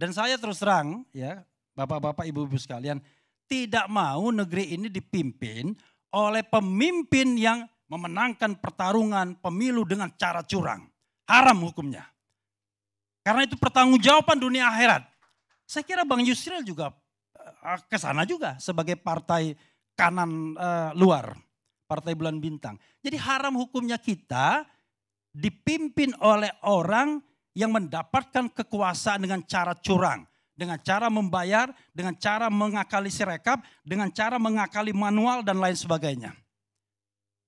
Dan saya terus terang ya, Bapak-bapak, Ibu-ibu sekalian, tidak mau negeri ini dipimpin oleh pemimpin yang memenangkan pertarungan pemilu dengan cara curang. Haram hukumnya. Karena itu pertanggungjawaban dunia akhirat. Saya kira Bang Yusril juga eh, ke sana juga sebagai partai kanan uh, luar, partai bulan bintang. Jadi haram hukumnya kita dipimpin oleh orang yang mendapatkan kekuasaan dengan cara curang, dengan cara membayar, dengan cara mengakali sirekap, dengan cara mengakali manual dan lain sebagainya.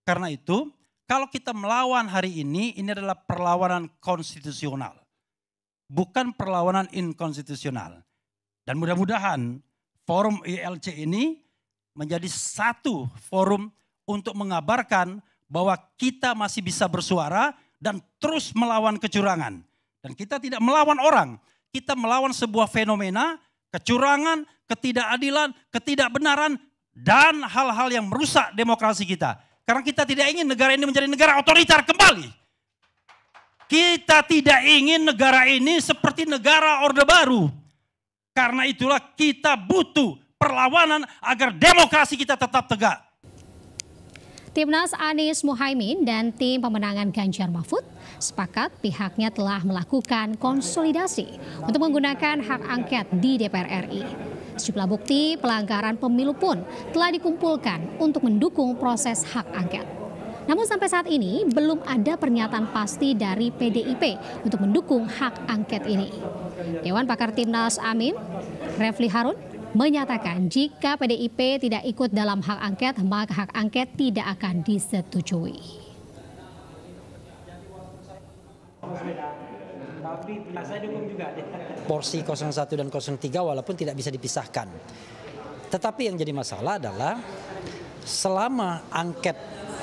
Karena itu, kalau kita melawan hari ini, ini adalah perlawanan konstitusional. Bukan perlawanan inkonstitusional. Dan mudah-mudahan forum ILC ini menjadi satu forum untuk mengabarkan bahwa kita masih bisa bersuara dan terus melawan kecurangan dan kita tidak melawan orang, kita melawan sebuah fenomena, kecurangan, ketidakadilan, ketidakbenaran, dan hal-hal yang merusak demokrasi kita. Karena kita tidak ingin negara ini menjadi negara otoriter kembali. Kita tidak ingin negara ini seperti negara Orde Baru. Karena itulah kita butuh perlawanan agar demokrasi kita tetap tegak. Timnas Anies Muhaimin dan tim pemenangan Ganjar Mahfud sepakat pihaknya telah melakukan konsolidasi untuk menggunakan hak angket di DPR RI. Sejumlah bukti pelanggaran pemilu pun telah dikumpulkan untuk mendukung proses hak angket. Namun sampai saat ini belum ada pernyataan pasti dari PDIP untuk mendukung hak angket ini. Dewan Pakar Timnas Amin, Refli Harun, menyatakan jika PDIP tidak ikut dalam hak angket, maka hak angket tidak akan disetujui. Porsi 01 dan 03 walaupun tidak bisa dipisahkan. Tetapi yang jadi masalah adalah selama angket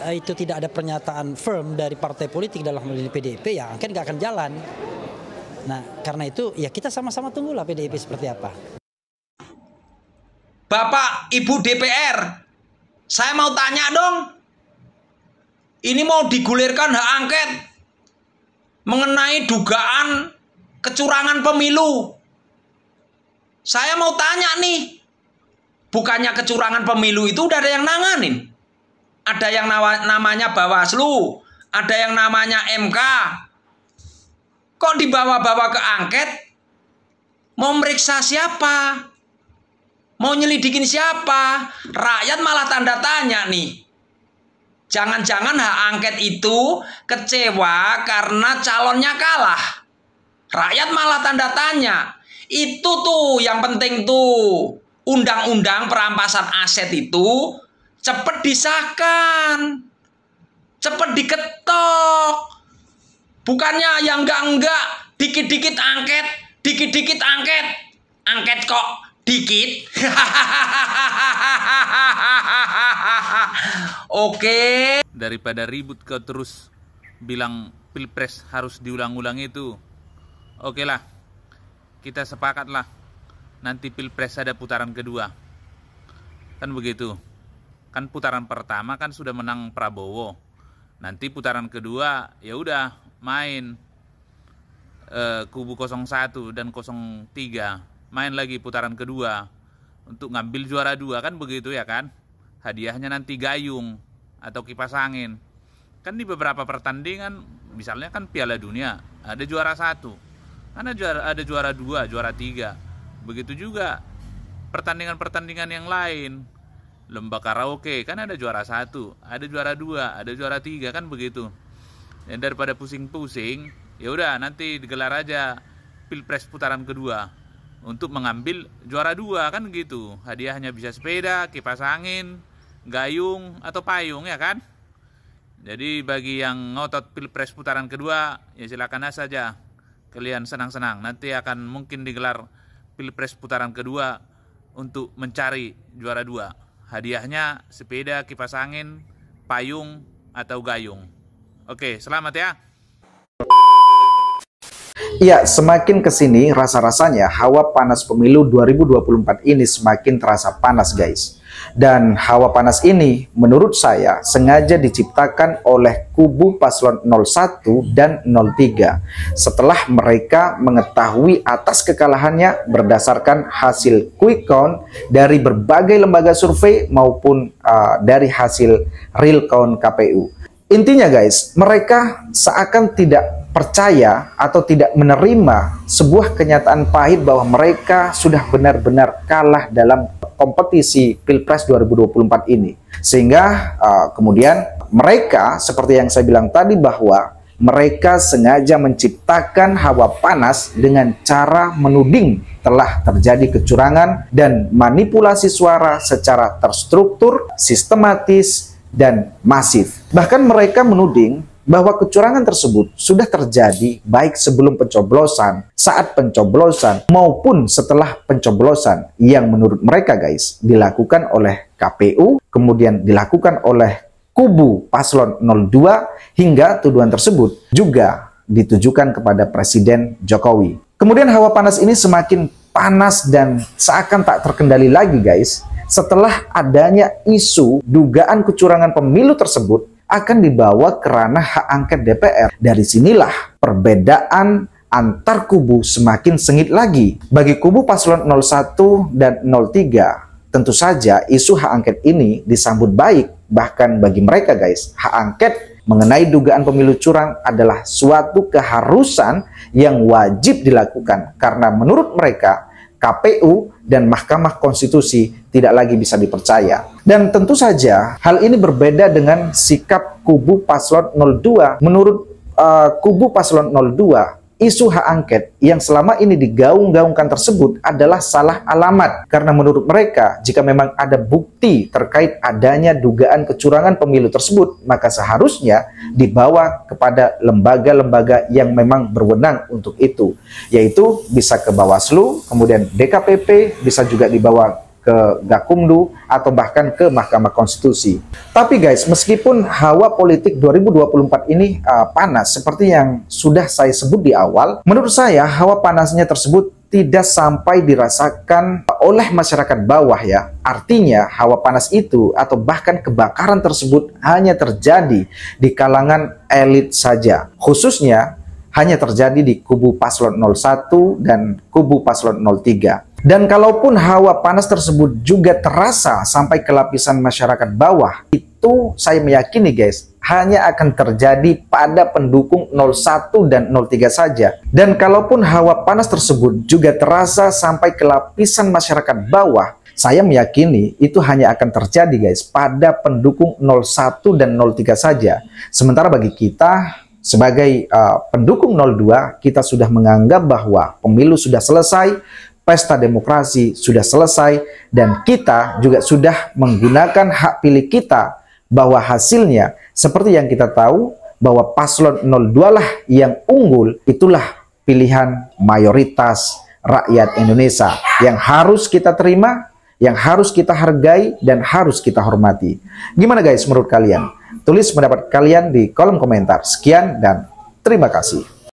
eh, itu tidak ada pernyataan firm dari partai politik dalam hal ini PDIP, ya angket nggak akan jalan. Nah, karena itu ya kita sama-sama tunggulah PDIP seperti apa. Bapak Ibu DPR, saya mau tanya dong. Ini mau digulirkan hak angket mengenai dugaan kecurangan pemilu. Saya mau tanya nih, bukannya kecurangan pemilu itu udah ada yang nanganin? Ada yang namanya Bawaslu, ada yang namanya MK. Kok dibawa-bawa ke angket? Mau meriksa siapa? Mau nyelidikin siapa? Rakyat malah tanda tanya nih. Jangan-jangan hak angket itu kecewa karena calonnya kalah. Rakyat malah tanda tanya. Itu tuh yang penting tuh. Undang-undang perampasan aset itu cepet disahkan. Cepet diketok. Bukannya yang enggak-enggak, dikit-dikit angket, dikit-dikit angket. Angket kok dikit. Oke. Daripada ribut ke terus bilang pilpres harus diulang-ulang itu. Oke lah, kita sepakat lah. nanti pilpres ada putaran kedua. Kan begitu. Kan putaran pertama kan sudah menang Prabowo. Nanti putaran kedua ya udah main eh, kubu 01 dan 03 main lagi putaran kedua untuk ngambil juara dua kan begitu ya kan hadiahnya nanti gayung atau kipas angin kan di beberapa pertandingan misalnya kan Piala Dunia ada juara satu kan ada juara ada juara dua juara tiga begitu juga pertandingan-pertandingan yang lain lomba karaoke kan ada juara satu ada juara dua ada juara tiga kan begitu dan daripada pusing-pusing ya udah nanti digelar aja pilpres putaran kedua untuk mengambil juara dua kan gitu hadiahnya bisa sepeda kipas angin gayung atau payung ya kan jadi bagi yang ngotot pilpres putaran kedua ya silakan saja kalian senang-senang nanti akan mungkin digelar pilpres putaran kedua untuk mencari juara dua hadiahnya sepeda kipas angin payung atau gayung oke selamat ya Ya, semakin ke sini rasa-rasanya hawa panas pemilu 2024 ini semakin terasa panas, guys. Dan hawa panas ini menurut saya sengaja diciptakan oleh kubu paslon 01 dan 03 setelah mereka mengetahui atas kekalahannya berdasarkan hasil quick count dari berbagai lembaga survei maupun uh, dari hasil real count KPU. Intinya guys, mereka seakan tidak percaya atau tidak menerima sebuah kenyataan pahit bahwa mereka sudah benar-benar kalah dalam kompetisi Pilpres 2024 ini. Sehingga uh, kemudian mereka seperti yang saya bilang tadi bahwa mereka sengaja menciptakan hawa panas dengan cara menuding telah terjadi kecurangan dan manipulasi suara secara terstruktur, sistematis, dan masif. Bahkan mereka menuding bahwa kecurangan tersebut sudah terjadi baik sebelum pencoblosan, saat pencoblosan, maupun setelah pencoblosan yang menurut mereka guys dilakukan oleh KPU, kemudian dilakukan oleh kubu paslon 02 hingga tuduhan tersebut juga ditujukan kepada Presiden Jokowi. Kemudian hawa panas ini semakin panas dan seakan tak terkendali lagi guys setelah adanya isu dugaan kecurangan pemilu tersebut akan dibawa ke ranah hak angket DPR. Dari sinilah perbedaan antar kubu semakin sengit lagi. Bagi kubu paslon 01 dan 03, tentu saja isu hak angket ini disambut baik. Bahkan bagi mereka guys, hak angket mengenai dugaan pemilu curang adalah suatu keharusan yang wajib dilakukan. Karena menurut mereka, KPU dan Mahkamah Konstitusi tidak lagi bisa dipercaya. Dan tentu saja hal ini berbeda dengan sikap kubu paslon 02. Menurut uh, kubu paslon 02, isu hak angket yang selama ini digaung-gaungkan tersebut adalah salah alamat karena menurut mereka jika memang ada bukti terkait adanya dugaan kecurangan pemilu tersebut maka seharusnya dibawa kepada lembaga-lembaga yang memang berwenang untuk itu yaitu bisa ke Bawaslu kemudian DKPP bisa juga dibawa ke Gakumdu atau bahkan ke Mahkamah Konstitusi. Tapi guys, meskipun hawa politik 2024 ini uh, panas seperti yang sudah saya sebut di awal, menurut saya hawa panasnya tersebut tidak sampai dirasakan oleh masyarakat bawah ya. Artinya hawa panas itu atau bahkan kebakaran tersebut hanya terjadi di kalangan elit saja. Khususnya hanya terjadi di kubu paslon 01 dan kubu paslon 03. Dan kalaupun hawa panas tersebut juga terasa sampai ke lapisan masyarakat bawah, itu saya meyakini guys, hanya akan terjadi pada pendukung 01 dan 03 saja. Dan kalaupun hawa panas tersebut juga terasa sampai ke lapisan masyarakat bawah, saya meyakini itu hanya akan terjadi guys pada pendukung 01 dan 03 saja. Sementara bagi kita sebagai uh, pendukung 02 kita sudah menganggap bahwa pemilu sudah selesai, pesta demokrasi sudah selesai dan kita juga sudah menggunakan hak pilih kita bahwa hasilnya seperti yang kita tahu bahwa paslon 02 lah yang unggul itulah pilihan mayoritas rakyat Indonesia yang harus kita terima, yang harus kita hargai dan harus kita hormati. Gimana guys menurut kalian? Tulis pendapat kalian di kolom komentar. Sekian dan terima kasih.